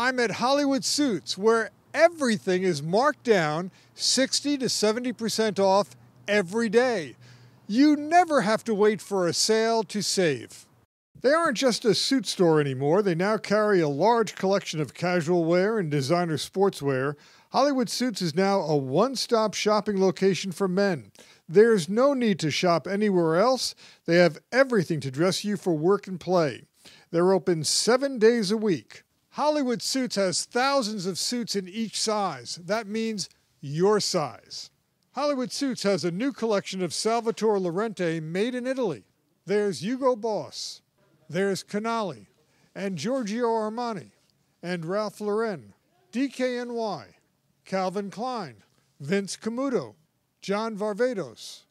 I'm at Hollywood Suits, where everything is marked down 60 to 70% off every day. You never have to wait for a sale to save. They aren't just a suit store anymore. They now carry a large collection of casual wear and designer sportswear. Hollywood Suits is now a one stop shopping location for men. There's no need to shop anywhere else. They have everything to dress you for work and play. They're open seven days a week. Hollywood Suits has thousands of suits in each size. That means your size. Hollywood Suits has a new collection of Salvatore Lorente made in Italy. There's Hugo Boss, there's Canali, and Giorgio Armani, and Ralph Lauren, DKNY, Calvin Klein, Vince Camuto, John Varvatos,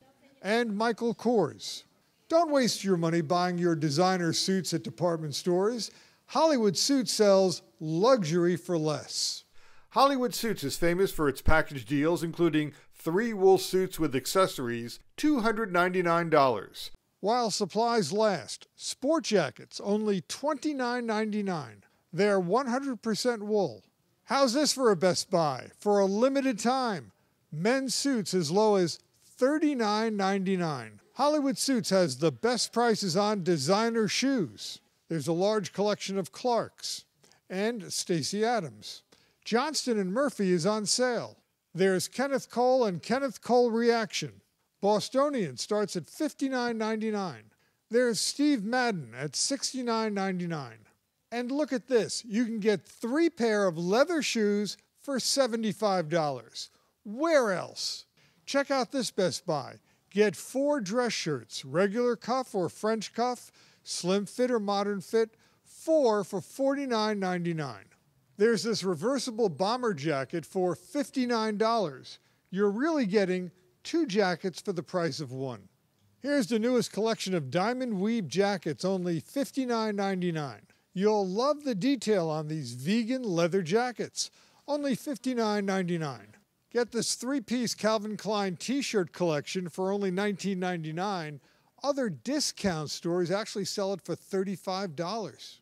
and Michael Kors. Don't waste your money buying your designer suits at department stores. Hollywood Suits sells luxury for less. Hollywood Suits is famous for its package deals, including three wool suits with accessories, $299. While supplies last, sport jackets only $29.99. They're 100% wool. How's this for a Best Buy? For a limited time, men's suits as low as $39.99. Hollywood Suits has the best prices on designer shoes. There's a large collection of Clarks and Stacy Adams. Johnston and Murphy is on sale. There's Kenneth Cole and Kenneth Cole Reaction. Bostonian starts at $59.99. There's Steve Madden at $69.99. And look at this you can get three pair of leather shoes for $75. Where else? Check out this Best Buy. Get four dress shirts, regular cuff or French cuff, Slim Fit or Modern Fit, four for $49.99. There's this reversible bomber jacket for $59. You're really getting two jackets for the price of one. Here's the newest collection of diamond weave jackets, only $59.99. You'll love the detail on these vegan leather jackets, only $59.99. Get this three-piece Calvin Klein t-shirt collection for only $19.99 other discount stores actually sell it for $35.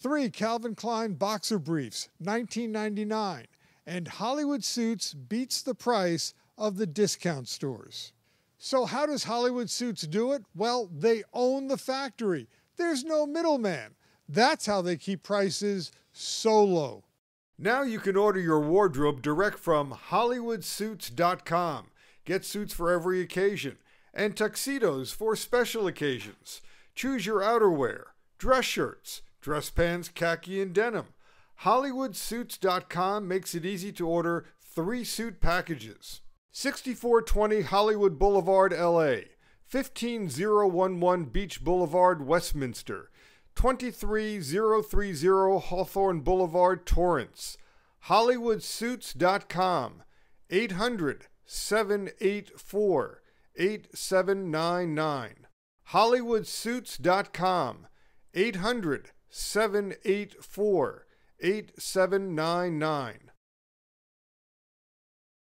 Three Calvin Klein boxer briefs, $19.99, and Hollywood Suits beats the price of the discount stores. So, how does Hollywood Suits do it? Well, they own the factory. There's no middleman. That's how they keep prices so low. Now you can order your wardrobe direct from HollywoodSuits.com. Get suits for every occasion and tuxedos for special occasions. Choose your outerwear, dress shirts, dress pants, khaki, and denim. HollywoodSuits.com makes it easy to order three suit packages. 6420 Hollywood Boulevard, LA. 15011 Beach Boulevard, Westminster. 23030 Hawthorne Boulevard, Torrance. HollywoodSuits.com. 800 784 8799. HollywoodSuits.com 800 784 8799.